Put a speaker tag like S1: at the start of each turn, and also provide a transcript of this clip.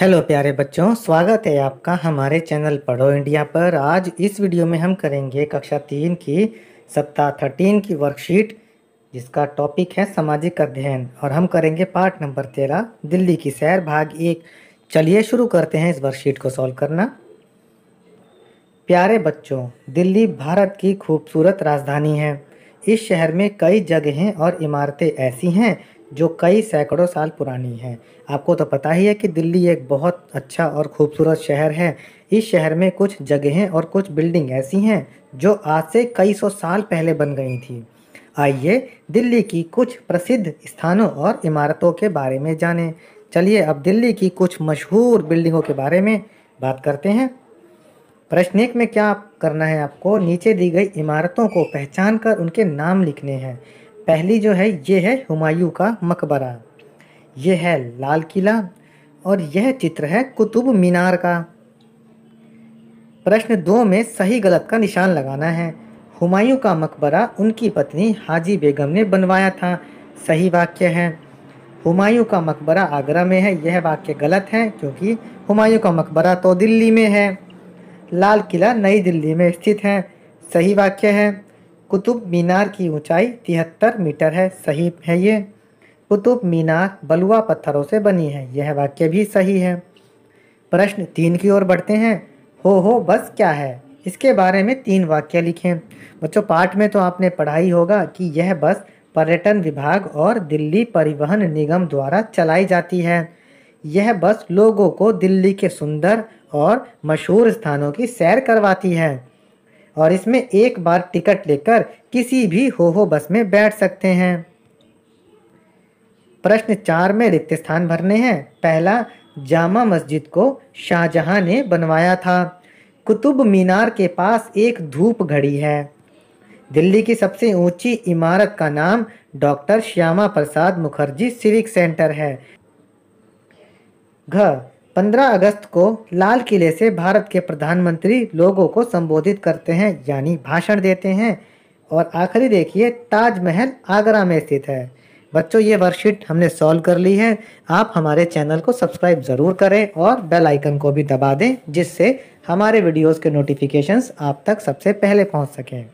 S1: hello प्यारे बच्चों स्वागत है आपका हमारे चैनल पढ़ो इंडिया पर आज इस वीडियो में हम करेंगे कक्षा तीन की सप्ताह थर्टीन की वर्कशीट जिसका टॉपिक है सामाजिक अध्ययन और हम करेंगे पार्ट नंबर तेरह दिल्ली की सैर भाग एक चलिए शुरू करते हैं इस वर्कशीट को सॉल्व करना प्यारे बच्चों दिल्ली भारत की खूबसूरत राजधानी है इस शहर में कई जगहें और इमारतें ऐसी हैं जो कई सैकड़ों साल पुरानी है आपको तो पता ही है कि दिल्ली एक बहुत अच्छा और ख़ूबसूरत शहर है इस शहर में कुछ जगहें और कुछ बिल्डिंग ऐसी हैं जो आज से कई सौ साल पहले बन गई थी आइए दिल्ली की कुछ प्रसिद्ध स्थानों और इमारतों के बारे में जानें चलिए अब दिल्ली की कुछ मशहूर बिल्डिंगों के बारे में बात करते हैं प्रश्न एक में क्या करना है आपको नीचे दी गई इमारतों को पहचान कर उनके नाम लिखने हैं पहली जो है ये है हुमायूं का मकबरा ये है लाल किला और यह चित्र है कुतुब मीनार का प्रश्न दो में सही गलत का निशान लगाना है हुमायूं का मकबरा उनकी पत्नी हाजी बेगम ने बनवाया था सही वाक्य है हुमायूं का मकबरा आगरा में है यह वाक्य गलत है क्योंकि हुमायूं का मकबरा तो दिल्ली में है लाल किला नई दिल्ली में स्थित है सही वाक्य है कुतुब मीनार की ऊंचाई तिहत्तर मीटर है सही है ये कुतुब मीनार बलुआ पत्थरों से बनी है यह वाक्य भी सही है प्रश्न तीन की ओर बढ़ते हैं हो हो बस क्या है इसके बारे में तीन वाक्य लिखें बच्चों पाठ में तो आपने पढ़ाई होगा कि यह बस पर्यटन विभाग और दिल्ली परिवहन निगम द्वारा चलाई जाती है यह बस लोगों को दिल्ली के सुंदर और मशहूर स्थानों की सैर करवाती है और इसमें एक बार टिकट लेकर किसी भी हो हो बस में बैठ सकते हैं प्रश्न चार में रिक्त स्थान भरने हैं पहला जामा मस्जिद को शाहजहां ने बनवाया था कुतुब मीनार के पास एक धूप घड़ी है दिल्ली की सबसे ऊंची इमारत का नाम doctor Shyama Prasad Mukherjee civic centre है घ 15 अगस्त को लाल किले से भारत के प्रधानमंत्री लोगों को संबोधित करते हैं यानी भाषण देते हैं और आखिरी देखिए ताजमहल आगरा में स्थित है बच्चों ये वर्कशीट हमने सॉल्व कर ली है आप हमारे चैनल को सब्सक्राइब ज़रूर करें और बेल आइकन को भी दबा दें जिससे हमारे वीडियोस के नोटिफिकेशंस आप तक सबसे पहले पहुंच सकें